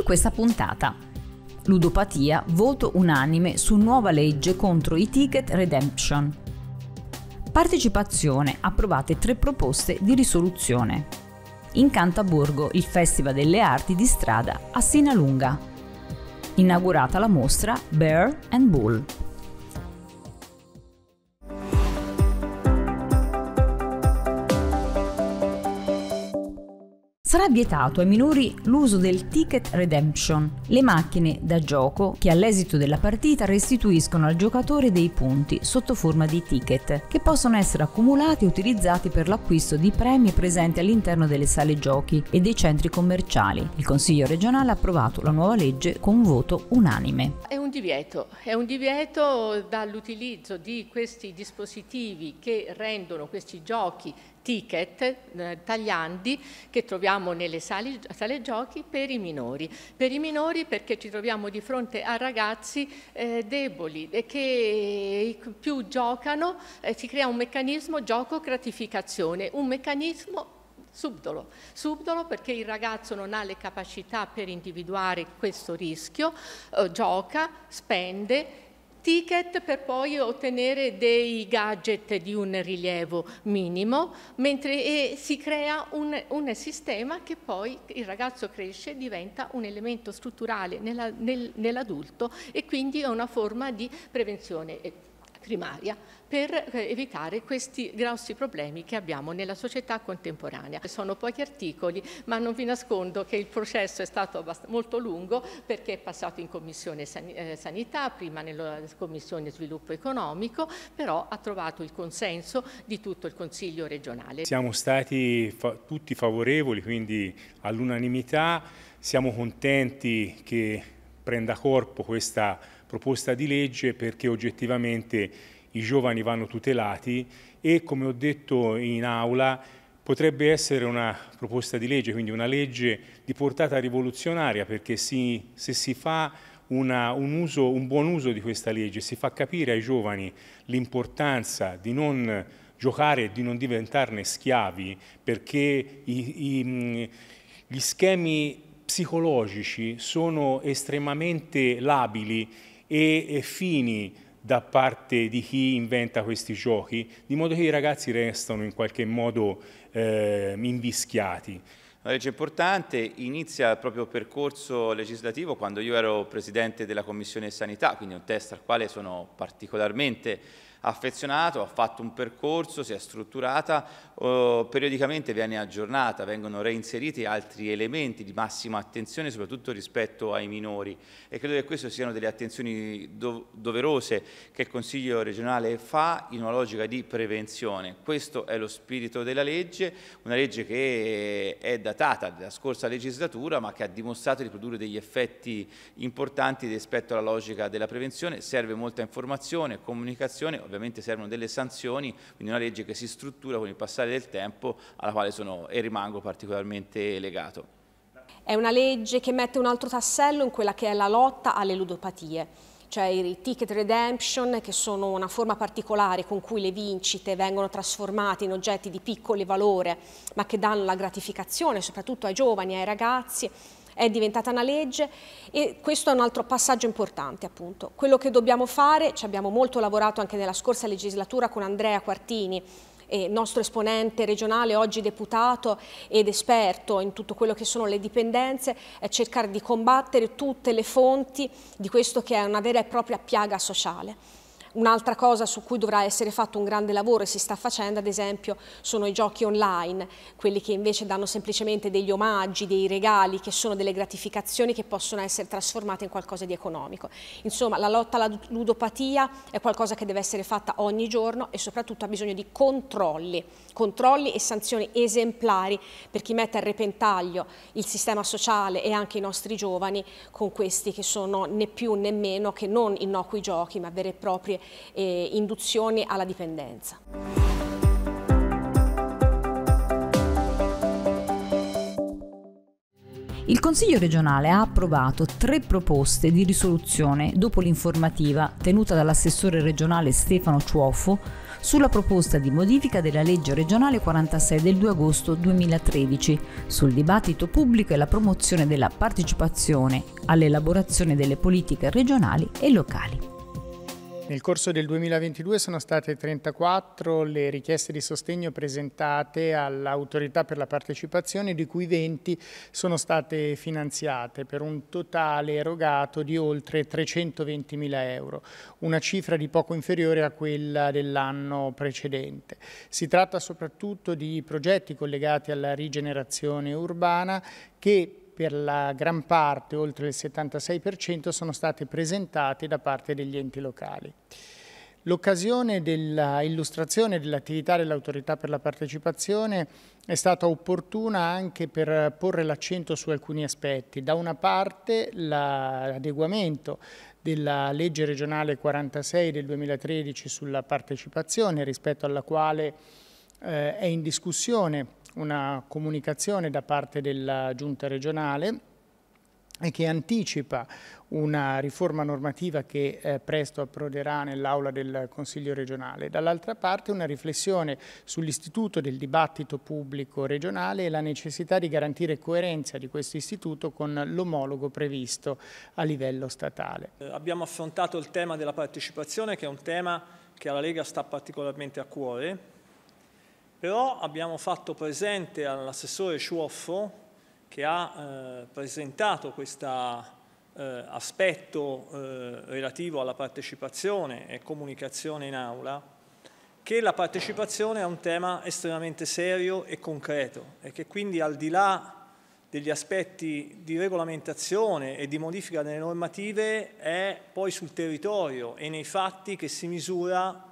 in questa puntata. Ludopatia, voto unanime su nuova legge contro i ticket redemption. Partecipazione, approvate tre proposte di risoluzione. In Cantaburgo, il Festival delle Arti di Strada a Sinalunga. Inaugurata la mostra Bear and Bull. Sarà vietato ai minori l'uso del ticket redemption, le macchine da gioco che all'esito della partita restituiscono al giocatore dei punti sotto forma di ticket, che possono essere accumulati e utilizzati per l'acquisto di premi presenti all'interno delle sale giochi e dei centri commerciali. Il Consiglio regionale ha approvato la nuova legge con voto unanime. È un divieto, è un divieto dall'utilizzo di questi dispositivi che rendono questi giochi ticket eh, tagliandi che troviamo nelle sale, sale, giochi per i minori. Per i minori perché ci troviamo di fronte a ragazzi eh, deboli e che più giocano eh, si crea un meccanismo gioco-gratificazione, un meccanismo subdolo. Subdolo perché il ragazzo non ha le capacità per individuare questo rischio, eh, gioca, spende ticket per poi ottenere dei gadget di un rilievo minimo, mentre eh, si crea un, un sistema che poi il ragazzo cresce, e diventa un elemento strutturale nell'adulto e quindi è una forma di prevenzione primaria per eh, evitare questi grossi problemi che abbiamo nella società contemporanea. Sono pochi articoli, ma non vi nascondo che il processo è stato molto lungo perché è passato in Commissione eh, Sanità, prima nella Commissione Sviluppo Economico, però ha trovato il consenso di tutto il Consiglio regionale. Siamo stati fa tutti favorevoli, quindi all'unanimità, siamo contenti che prenda corpo questa proposta di legge perché oggettivamente i giovani vanno tutelati e come ho detto in aula potrebbe essere una proposta di legge, quindi una legge di portata rivoluzionaria perché si, se si fa una, un, uso, un buon uso di questa legge, si fa capire ai giovani l'importanza di non giocare e di non diventarne schiavi perché i, i, gli schemi psicologici sono estremamente labili e fini da parte di chi inventa questi giochi, di modo che i ragazzi restano in qualche modo eh, invischiati. Una legge importante, inizia il proprio percorso legislativo quando io ero presidente della Commissione Sanità, quindi un test al quale sono particolarmente affezionato, ha fatto un percorso, si è strutturata, eh, periodicamente viene aggiornata, vengono reinseriti altri elementi di massima attenzione soprattutto rispetto ai minori e credo che queste siano delle attenzioni do doverose che il Consiglio regionale fa in una logica di prevenzione. Questo è lo spirito della legge, una legge che è datata dalla scorsa legislatura ma che ha dimostrato di produrre degli effetti importanti rispetto alla logica della prevenzione, serve molta informazione, comunicazione, ovviamente servono delle sanzioni, quindi una legge che si struttura con il passare del tempo alla quale sono e rimango particolarmente legato. È una legge che mette un altro tassello in quella che è la lotta alle ludopatie cioè i ticket redemption che sono una forma particolare con cui le vincite vengono trasformate in oggetti di piccolo valore ma che danno la gratificazione soprattutto ai giovani, e ai ragazzi è diventata una legge e questo è un altro passaggio importante appunto. Quello che dobbiamo fare, ci abbiamo molto lavorato anche nella scorsa legislatura con Andrea Quartini, eh, nostro esponente regionale, oggi deputato ed esperto in tutto quello che sono le dipendenze, è cercare di combattere tutte le fonti di questo che è una vera e propria piaga sociale. Un'altra cosa su cui dovrà essere fatto un grande lavoro e si sta facendo ad esempio sono i giochi online, quelli che invece danno semplicemente degli omaggi, dei regali, che sono delle gratificazioni che possono essere trasformate in qualcosa di economico. Insomma la lotta alla ludopatia è qualcosa che deve essere fatta ogni giorno e soprattutto ha bisogno di controlli, controlli e sanzioni esemplari per chi mette a repentaglio il sistema sociale e anche i nostri giovani con questi che sono né più né meno che non innocui giochi ma vere e proprie eh, induzioni alla dipendenza. Il Consiglio regionale ha approvato tre proposte di risoluzione dopo l'informativa tenuta dall'assessore regionale Stefano Ciuoffo sulla proposta di modifica della legge regionale 46 del 2 agosto 2013 sul dibattito pubblico e la promozione della partecipazione all'elaborazione delle politiche regionali e locali. Nel corso del 2022 sono state 34 le richieste di sostegno presentate all'autorità per la partecipazione, di cui 20 sono state finanziate per un totale erogato di oltre 320 mila euro, una cifra di poco inferiore a quella dell'anno precedente. Si tratta soprattutto di progetti collegati alla rigenerazione urbana che per la gran parte, oltre il 76%, sono stati presentati da parte degli enti locali. L'occasione dell'illustrazione dell'attività dell'autorità per la partecipazione è stata opportuna anche per porre l'accento su alcuni aspetti. Da una parte l'adeguamento della legge regionale 46 del 2013 sulla partecipazione rispetto alla quale eh, è in discussione una comunicazione da parte della giunta regionale e che anticipa una riforma normativa che eh, presto approderà nell'aula del Consiglio regionale. Dall'altra parte una riflessione sull'istituto del dibattito pubblico regionale e la necessità di garantire coerenza di questo istituto con l'omologo previsto a livello statale. Eh, abbiamo affrontato il tema della partecipazione che è un tema che alla Lega sta particolarmente a cuore però abbiamo fatto presente all'assessore Sciuoffo, che ha eh, presentato questo eh, aspetto eh, relativo alla partecipazione e comunicazione in aula, che la partecipazione è un tema estremamente serio e concreto e che quindi al di là degli aspetti di regolamentazione e di modifica delle normative è poi sul territorio e nei fatti che si misura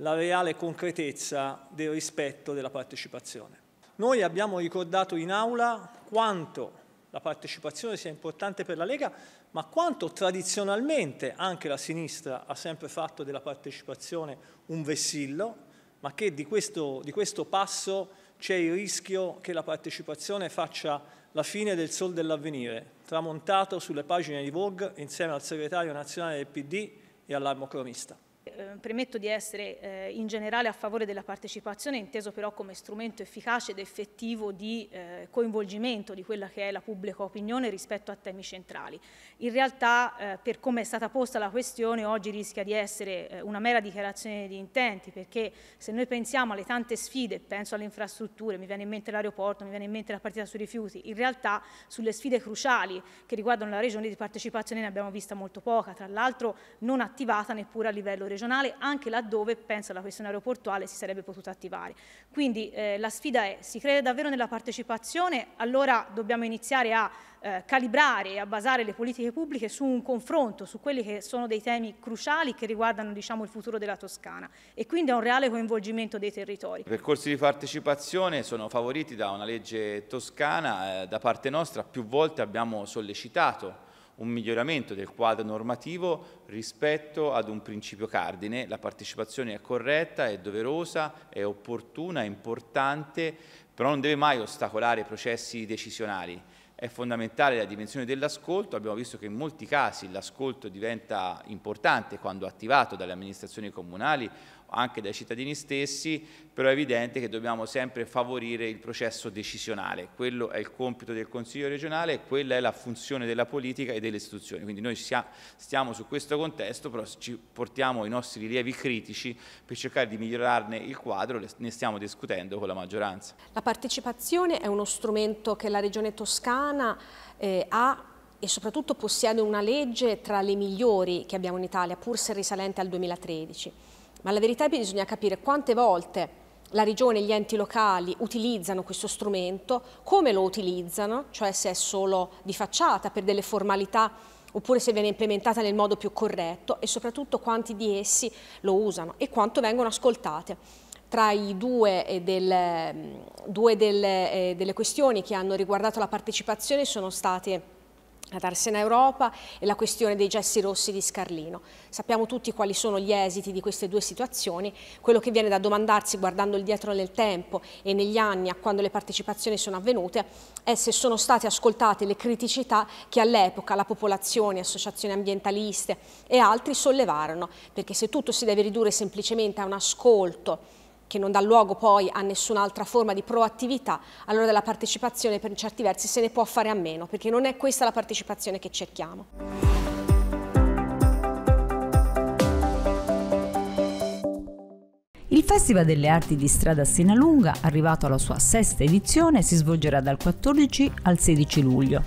la reale concretezza del rispetto della partecipazione. Noi abbiamo ricordato in aula quanto la partecipazione sia importante per la Lega, ma quanto tradizionalmente anche la sinistra ha sempre fatto della partecipazione un vessillo, ma che di questo, di questo passo c'è il rischio che la partecipazione faccia la fine del sol dell'avvenire, tramontato sulle pagine di Vogue insieme al segretario nazionale del PD e all'armocronista. Ehm, premetto di essere eh, in generale a favore della partecipazione, inteso però come strumento efficace ed effettivo di eh, coinvolgimento di quella che è la pubblica opinione rispetto a temi centrali. In realtà, eh, per come è stata posta la questione, oggi rischia di essere eh, una mera dichiarazione di intenti, perché se noi pensiamo alle tante sfide, penso alle infrastrutture, mi viene in mente l'aeroporto, mi viene in mente la partita sui rifiuti, in realtà sulle sfide cruciali che riguardano la regione di partecipazione ne abbiamo vista molto poca, tra l'altro non attivata neppure a livello regionale regionale anche laddove penso alla questione aeroportuale si sarebbe potuta attivare. Quindi eh, la sfida è si crede davvero nella partecipazione, allora dobbiamo iniziare a eh, calibrare e a basare le politiche pubbliche su un confronto, su quelli che sono dei temi cruciali che riguardano diciamo, il futuro della Toscana e quindi a un reale coinvolgimento dei territori. I percorsi di partecipazione sono favoriti da una legge toscana, eh, da parte nostra più volte abbiamo sollecitato un miglioramento del quadro normativo rispetto ad un principio cardine. La partecipazione è corretta, è doverosa, è opportuna, è importante, però non deve mai ostacolare i processi decisionali. È fondamentale la dimensione dell'ascolto, abbiamo visto che in molti casi l'ascolto diventa importante quando attivato dalle amministrazioni comunali anche dai cittadini stessi, però è evidente che dobbiamo sempre favorire il processo decisionale. Quello è il compito del Consiglio regionale, quella è la funzione della politica e delle istituzioni. Quindi noi stiamo su questo contesto, però ci portiamo i nostri rilievi critici per cercare di migliorarne il quadro, ne stiamo discutendo con la maggioranza. La partecipazione è uno strumento che la Regione Toscana eh, ha e soprattutto possiede una legge tra le migliori che abbiamo in Italia, pur se risalente al 2013 ma la verità è che bisogna capire quante volte la regione e gli enti locali utilizzano questo strumento, come lo utilizzano, cioè se è solo di facciata per delle formalità oppure se viene implementata nel modo più corretto e soprattutto quanti di essi lo usano e quanto vengono ascoltate. Tra i due, eh, del, mm, due del, eh, delle questioni che hanno riguardato la partecipazione sono state la Darsena Europa e la questione dei gessi rossi di Scarlino. Sappiamo tutti quali sono gli esiti di queste due situazioni, quello che viene da domandarsi guardando il dietro nel tempo e negli anni a quando le partecipazioni sono avvenute è se sono state ascoltate le criticità che all'epoca la popolazione, associazioni ambientaliste e altri sollevarono, perché se tutto si deve ridurre semplicemente a un ascolto che non dà luogo poi a nessun'altra forma di proattività, allora della partecipazione per certi versi se ne può fare a meno, perché non è questa la partecipazione che cerchiamo. Il Festival delle Arti di Strada a Sinalunga, arrivato alla sua sesta edizione, si svolgerà dal 14 al 16 luglio.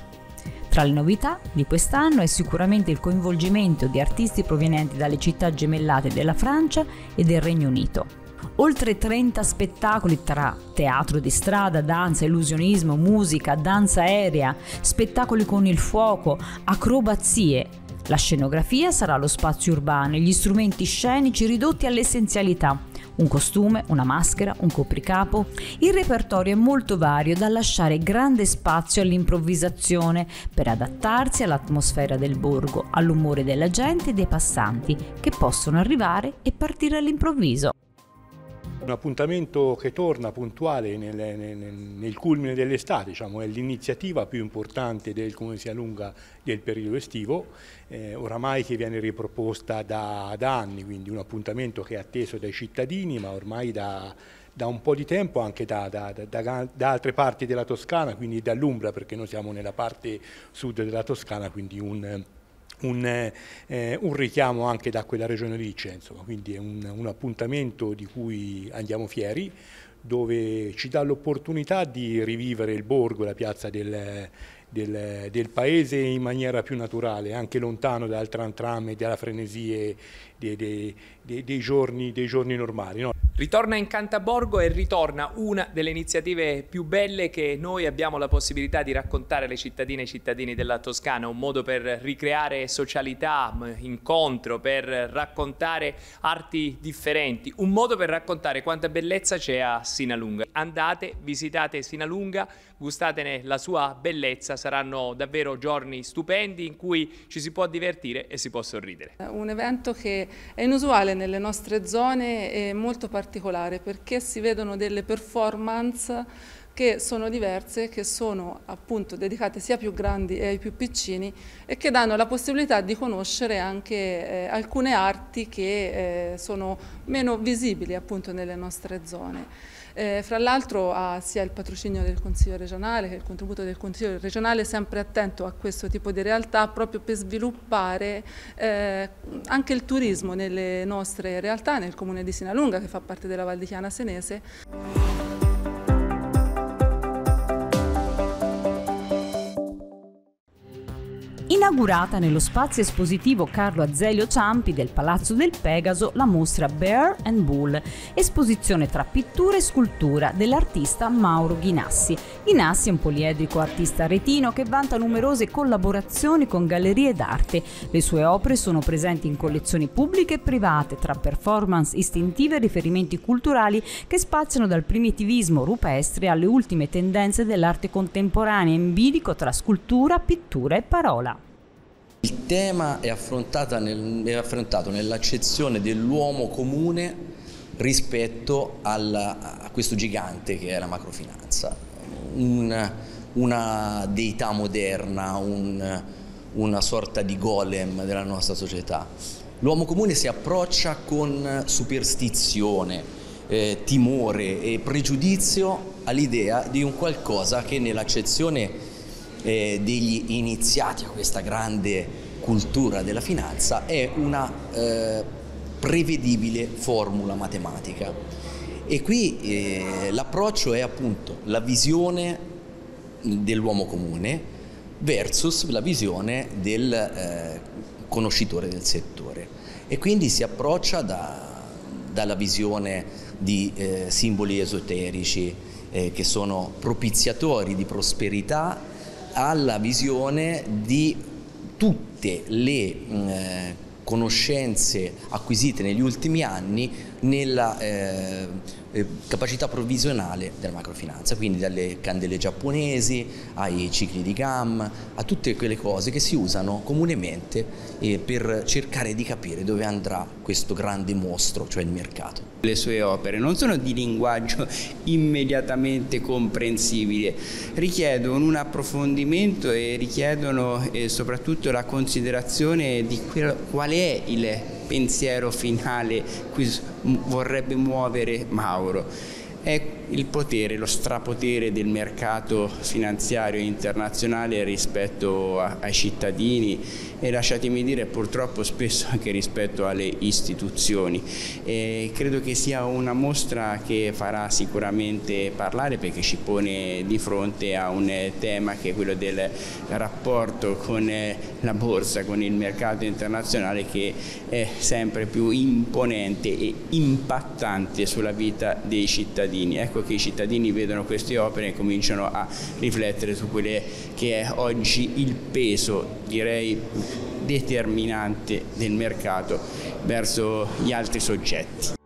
Tra le novità di quest'anno è sicuramente il coinvolgimento di artisti provenienti dalle città gemellate della Francia e del Regno Unito oltre 30 spettacoli tra teatro di strada, danza, illusionismo, musica, danza aerea, spettacoli con il fuoco, acrobazie. La scenografia sarà lo spazio urbano e gli strumenti scenici ridotti all'essenzialità. Un costume, una maschera, un copricapo. Il repertorio è molto vario da lasciare grande spazio all'improvvisazione per adattarsi all'atmosfera del borgo, all'umore della gente e dei passanti che possono arrivare e partire all'improvviso. Un appuntamento che torna puntuale nel, nel, nel culmine dell'estate, diciamo, è l'iniziativa più importante del Comune di Lunga del periodo estivo, eh, oramai che viene riproposta da, da anni, quindi un appuntamento che è atteso dai cittadini ma ormai da, da un po' di tempo anche da, da, da, da altre parti della Toscana, quindi dall'Umbra, perché noi siamo nella parte sud della Toscana, quindi un un, eh, un, richiamo anche da quella regione lì, cioè, insomma, quindi è un, un appuntamento di cui andiamo fieri, dove ci dà l'opportunità di rivivere il borgo, la piazza del, del, del, paese in maniera più naturale, anche lontano dal tram tram e dalla frenesia dei, dei, dei, dei giorni, giorni, normali. No? Ritorna in Cantaborgo e ritorna una delle iniziative più belle che noi abbiamo la possibilità di raccontare alle cittadine e cittadini della Toscana, un modo per ricreare socialità, incontro, per raccontare arti differenti, un modo per raccontare quanta bellezza c'è a Sinalunga. Andate, visitate Sinalunga, gustatene la sua bellezza, saranno davvero giorni stupendi in cui ci si può divertire e si può sorridere. Un evento che è inusuale nelle nostre zone e molto particolare particolare perché si vedono delle performance che sono diverse, che sono appunto dedicate sia ai più grandi e ai più piccini e che danno la possibilità di conoscere anche eh, alcune arti che eh, sono meno visibili appunto nelle nostre zone. Eh, fra l'altro ha sia il patrocinio del Consiglio regionale che il contributo del Consiglio regionale sempre attento a questo tipo di realtà proprio per sviluppare eh, anche il turismo nelle nostre realtà, nel comune di Sinalunga che fa parte della Val di Chiana Senese. inaugurata nello spazio espositivo Carlo Azeglio Ciampi del Palazzo del Pegaso la mostra Bear and Bull, esposizione tra pittura e scultura dell'artista Mauro Ghinassi. Ghinassi è un poliedrico artista retino che vanta numerose collaborazioni con gallerie d'arte. Le sue opere sono presenti in collezioni pubbliche e private tra performance istintive e riferimenti culturali che spaziano dal primitivismo rupestre alle ultime tendenze dell'arte contemporanea in bilico tra scultura, pittura e parola. Il tema è, nel, è affrontato nell'accezione dell'uomo comune rispetto alla, a questo gigante che è la macrofinanza, un, una deità moderna, un, una sorta di golem della nostra società. L'uomo comune si approccia con superstizione, eh, timore e pregiudizio all'idea di un qualcosa che nell'accezione eh, degli iniziati a questa grande cultura della finanza è una eh, prevedibile formula matematica e qui eh, l'approccio è appunto la visione dell'uomo comune versus la visione del eh, conoscitore del settore e quindi si approccia da, dalla visione di eh, simboli esoterici eh, che sono propiziatori di prosperità alla visione di tutte le mm, eh, conoscenze acquisite negli ultimi anni nella eh, eh, capacità provvisionale della macrofinanza, quindi dalle candele giapponesi ai cicli di GAM, a tutte quelle cose che si usano comunemente eh, per cercare di capire dove andrà questo grande mostro, cioè il mercato. Le sue opere non sono di linguaggio immediatamente comprensibile, richiedono un approfondimento e richiedono eh, soprattutto la considerazione di qual è il pensiero finale cui vorrebbe muovere Mauro è il potere, lo strapotere del mercato finanziario internazionale rispetto a, ai cittadini e lasciatemi dire purtroppo spesso anche rispetto alle istituzioni. E credo che sia una mostra che farà sicuramente parlare perché ci pone di fronte a un tema che è quello del rapporto con la borsa, con il mercato internazionale che è sempre più imponente e impattante sulla vita dei cittadini cittadini. Ecco che i cittadini vedono queste opere e cominciano a riflettere su quelle che è oggi il peso, direi determinante del mercato verso gli altri soggetti.